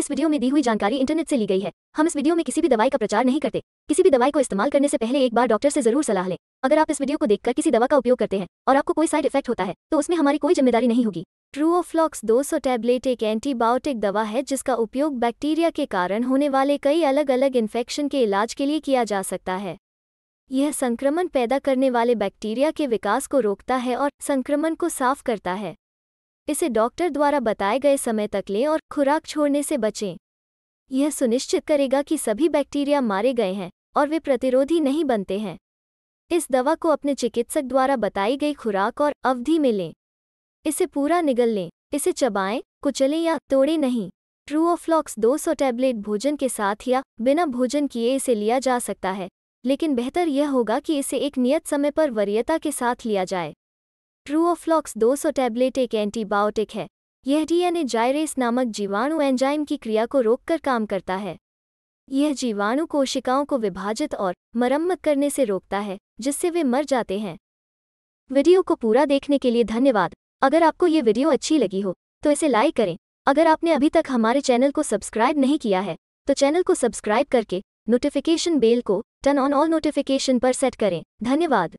इस वीडियो में दी हुई जानकारी इंटरनेट से ली गई है हम इस वीडियो में किसी भी दवाई का प्रचार नहीं करते किसी भी दवाई को इस्तेमाल करने से पहले एक बार डॉक्टर से जरूर सलाह लें अगर आप इस वीडियो को देखकर किसी दवा का उपयोग करते हैं और आपको कोई साइड इफेक्ट होता है तो उसमें हमारी कोई जिम्मेदारी नहीं होगी ट्रूओफ्लॉक्स दो सौ टैबलेट एक एंटीबायोटिक दवा है जिसका उपयोग बैक्टीरिया के कारण होने वाले कई अलग अलग इन्फेक्शन के इलाज के लिए किया जा सकता है यह संक्रमण पैदा करने वाले बैक्टीरिया के विकास को रोकता है और संक्रमण को साफ करता है इसे डॉक्टर द्वारा बताए गए समय तक लें और खुराक छोड़ने से बचें यह सुनिश्चित करेगा कि सभी बैक्टीरिया मारे गए हैं और वे प्रतिरोधी नहीं बनते हैं इस दवा को अपने चिकित्सक द्वारा बताई गई खुराक और अवधि में लें इसे पूरा निगल लें इसे चबाएं कुचलें या तोड़ें नहीं ट्रूओफ्लॉक्स 200 टैबलेट भोजन के साथ या बिना भोजन किए इसे लिया जा सकता है लेकिन बेहतर यह होगा कि इसे एक नियत समय पर वरीयता के साथ लिया जाए ट्रूओफ्लॉक्स 200 टैबलेट एक एंटीबायोटिक है यह डीएनए जायरेस नामक जीवाणु एंजाइम की क्रिया को रोककर काम करता है यह जीवाणु कोशिकाओं को विभाजित और मरम्मत करने से रोकता है जिससे वे मर जाते हैं वीडियो को पूरा देखने के लिए धन्यवाद अगर आपको ये वीडियो अच्छी लगी हो तो इसे लाइक करें अगर आपने अभी तक हमारे चैनल को सब्सक्राइब नहीं किया है तो चैनल को सब्सक्राइब करके नोटिफिकेशन बेल को टर्न ऑन ऑल नोटिफिकेशन पर सेट करें धन्यवाद